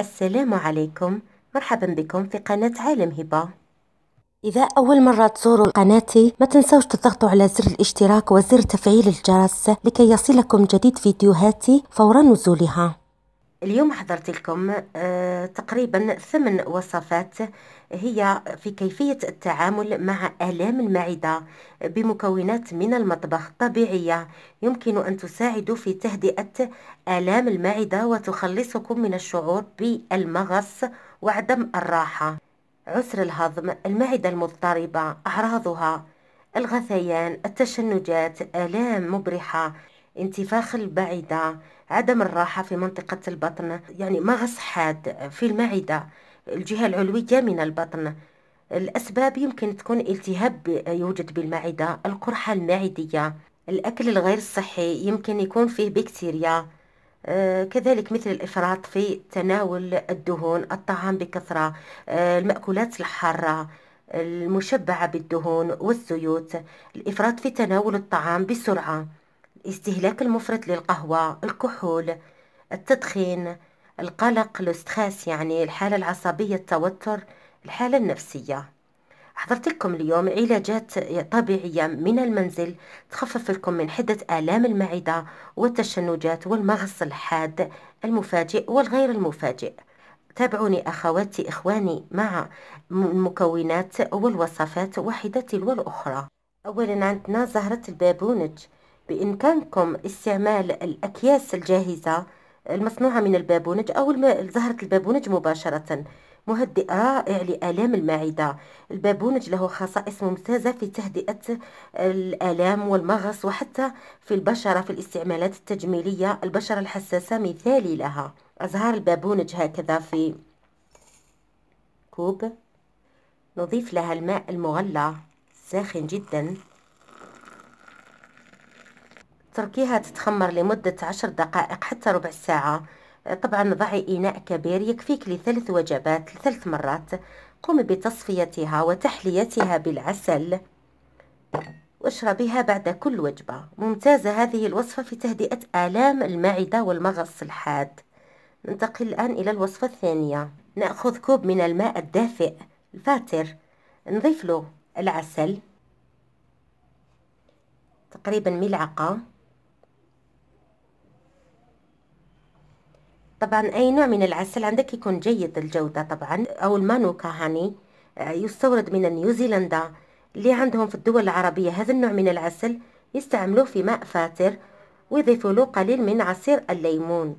السلام عليكم مرحبا بكم في قناة عالم هبة إذا أول مرة تزوروا قناتي ما تنسوش تضغطوا على زر الاشتراك وزر تفعيل الجرس لكي يصلكم جديد فيديوهاتي فور نزولها اليوم حضرت لكم آه، تقريبا ثمن وصفات هي في كيفية التعامل مع آلام المعدة بمكونات من المطبخ طبيعية يمكن أن تساعد في تهدئة آلام المعدة وتخلصكم من الشعور بالمغص وعدم الراحة عسر الهضم المعدة المضطربة أعراضها الغثيان التشنجات آلام مبرحة انتفاخ البعدة عدم الراحة في منطقة البطن يعني مغص حاد في المعدة الجهة العلوية من البطن الأسباب يمكن تكون التهاب يوجد بالمعدة القرحة المعدية الأكل الغير صحي يمكن يكون فيه بكتيريا آه، كذلك مثل الإفراط في تناول الدهون الطعام بكثرة آه، المأكولات الحارة المشبعة بالدهون والزيوت الإفراط في تناول الطعام بسرعة الاستهلاك المفرط للقهوة الكحول التدخين القلق الاستخاس يعني الحالة العصبية التوتر الحالة النفسية حضرت لكم اليوم علاجات طبيعية من المنزل تخفف لكم من حدة آلام المعدة والتشنجات والمغص الحاد المفاجئ والغير المفاجئ تابعوني أخواتي إخواني مع المكونات والوصفات واحدة تلو الأخرى أولا عندنا زهرة البابونج بإمكانكم استعمال الأكياس الجاهزة المصنوعة من البابونج أو زهرة البابونج مباشرة مهدئ رائع لآلام المعدة البابونج له خصائص ممتازة في تهدئة الآلام والمغص وحتى في البشرة في الاستعمالات التجميلية البشرة الحساسة مثالي لها أزهار البابونج هكذا في كوب نضيف لها الماء المغلى ساخن جداً تركيها تتخمر لمدة عشر دقائق حتى ربع ساعة طبعا ضعي إناء كبير يكفيك لثلاث وجبات لثلاث مرات قومي بتصفيتها وتحليتها بالعسل واشربيها بعد كل وجبة ممتازة هذه الوصفة في تهدئة آلام المعدة والمغص الحاد ننتقل الآن إلى الوصفة الثانية نأخذ كوب من الماء الدافئ الفاتر نضيف له العسل تقريبا ملعقة طبعا أي نوع من العسل عندك يكون جيد الجودة طبعا أو المانوكا هاني آه، يستورد من نيوزيلندا اللي عندهم في الدول العربية هذا النوع من العسل يستعملوه في ماء فاتر ويضيفوا له قليل من عصير الليمون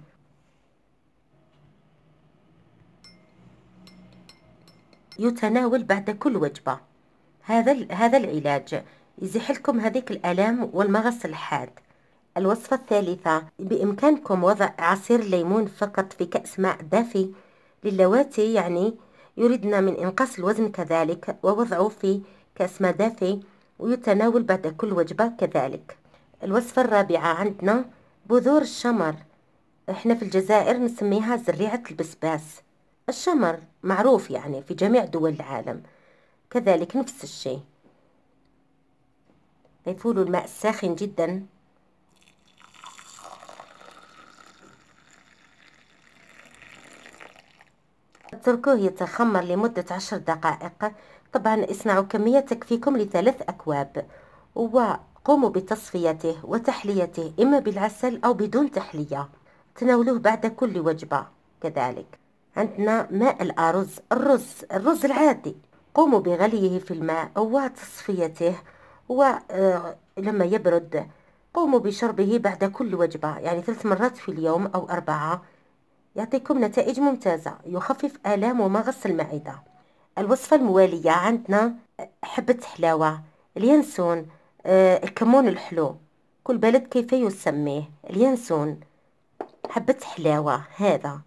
يتناول بعد كل وجبة هذا هذا العلاج يزيح لكم هذيك الآلام والمغص الحاد الوصفة الثالثة بإمكانكم وضع عصير ليمون فقط في كأس ماء دافي للواتي يعني يريدنا من إنقاص الوزن كذلك ووضعه في كأس ماء دافي ويتناول بعد كل وجبة كذلك الوصفة الرابعة عندنا بذور الشمر احنا في الجزائر نسميها زريعة البسباس الشمر معروف يعني في جميع دول العالم كذلك نفس الشيء يفول الماء الساخن جداً اتركوه يتخمر لمدة عشر دقائق طبعا اصنعوا كمية تكفيكم لثلاث أكواب وقوموا بتصفيته وتحليته إما بالعسل أو بدون تحلية تناولوه بعد كل وجبة كذلك عندنا ماء الأرز الرز الرز العادي قوموا بغليه في الماء وتصفيته ولما آه، يبرد قوموا بشربه بعد كل وجبة يعني ثلاث مرات في اليوم أو أربعة يعطيكم نتائج ممتازة يخفف آلام ومغص المعدة الوصفة الموالية عندنا آه، حبة حلاوة اليانسون آه، الكمون الحلو كل بلد كيف يسميه اليانسون حبة حلاوة هذا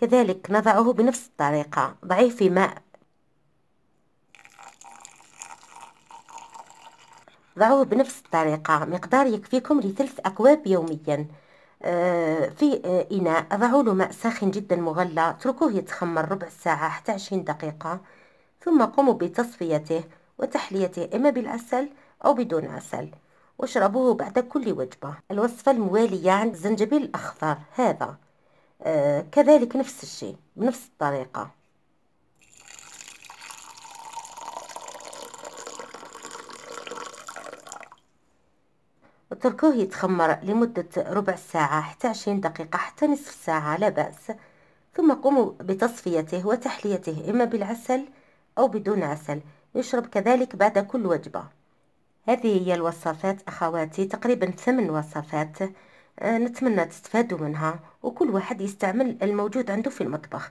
كذلك نضعه بنفس الطريقة ضعيه في ماء ضعوه بنفس الطريقة مقدار يكفيكم لثلث أكواب يوميا آه، في آه، إناء أضعوا له ماء ساخن جدا مغلى اتركوه يتخمر ربع ساعة حتى عشرين دقيقة ثم قوموا بتصفيته وتحليته إما بالعسل أو بدون عسل واشربوه بعد كل وجبة الوصفة الموالية عند الزنجبيل الأخضر هذا آه، كذلك نفس الشيء بنفس الطريقة اتركوه يتخمر لمدة ربع ساعة حتى عشرين دقيقة حتى نصف ساعة لا بأس ثم قوموا بتصفيته وتحليته إما بالعسل أو بدون عسل يشرب كذلك بعد كل وجبة هذه هي الوصفات أخواتي تقريبا ثمن وصفات آه، نتمنى تستفادوا منها وكل واحد يستعمل الموجود عنده في المطبخ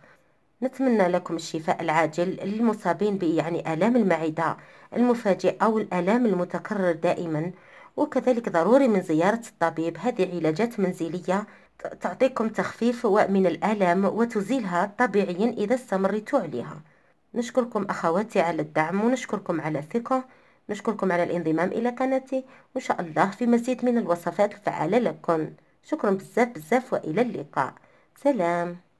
نتمنى لكم الشفاء العاجل للمصابين بيعني آلام المعدة المفاجئة أو الآلام المتكرر دائما وكذلك ضروري من زيارة الطبيب هذه علاجات منزلية تعطيكم تخفيف من الآلام وتزيلها طبيعيا إذا استمرتوا عليها نشكركم أخواتي على الدعم ونشكركم على الثقة نشكركم على الانضمام إلى قناتي وإن شاء الله في مزيد من الوصفات الفعالة لكم شكرا بزاف بزاف وإلى اللقاء سلام